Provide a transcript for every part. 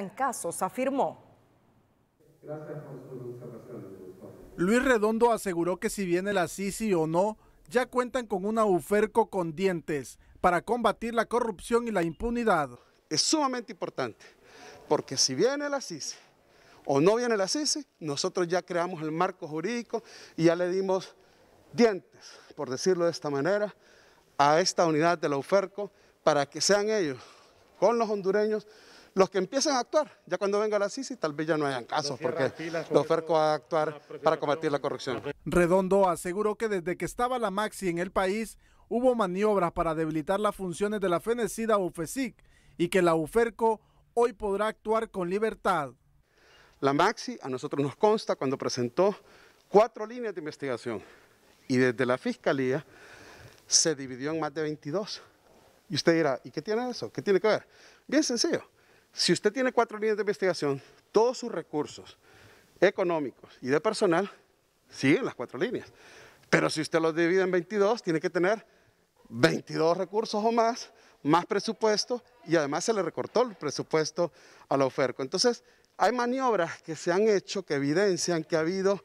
en casos, afirmó. Luis Redondo aseguró que si viene la Sisi o no, ya cuentan con un auferco con dientes para combatir la corrupción y la impunidad. Es sumamente importante, porque si viene la Sisi o no viene la Sisi, nosotros ya creamos el marco jurídico y ya le dimos dientes, por decirlo de esta manera, a esta unidad del la para que sean ellos, con los hondureños, los que empiecen a actuar, ya cuando venga la CISI tal vez ya no hayan casos, porque la UFERCO a actuar para combatir la corrupción. Redondo aseguró que desde que estaba la Maxi en el país, hubo maniobras para debilitar las funciones de la FENECIDA UFESIC y que la UFERCO hoy podrá actuar con libertad. La Maxi a nosotros nos consta cuando presentó cuatro líneas de investigación y desde la Fiscalía se dividió en más de 22. Y usted dirá, ¿y qué tiene eso? ¿Qué tiene que ver? Bien sencillo. Si usted tiene cuatro líneas de investigación, todos sus recursos económicos y de personal siguen las cuatro líneas. Pero si usted los divide en 22, tiene que tener 22 recursos o más, más presupuesto y además se le recortó el presupuesto a la oferta. Entonces, hay maniobras que se han hecho que evidencian que ha habido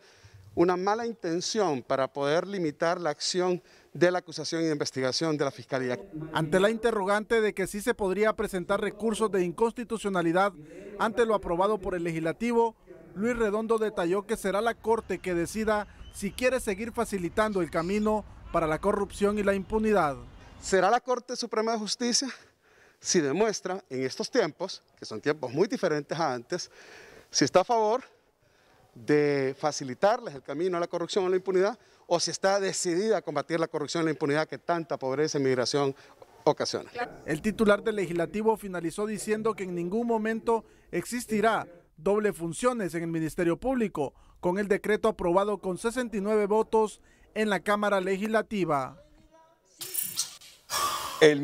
una mala intención para poder limitar la acción de la acusación y investigación de la Fiscalía. Ante la interrogante de que sí se podría presentar recursos de inconstitucionalidad ante lo aprobado por el legislativo, Luis Redondo detalló que será la Corte que decida si quiere seguir facilitando el camino para la corrupción y la impunidad. Será la Corte Suprema de Justicia si demuestra en estos tiempos, que son tiempos muy diferentes a antes, si está a favor de facilitarles el camino a la corrupción o la impunidad, o si está decidida a combatir la corrupción y la impunidad que tanta pobreza y migración ocasiona. El titular del legislativo finalizó diciendo que en ningún momento existirá doble funciones en el Ministerio Público, con el decreto aprobado con 69 votos en la Cámara Legislativa. El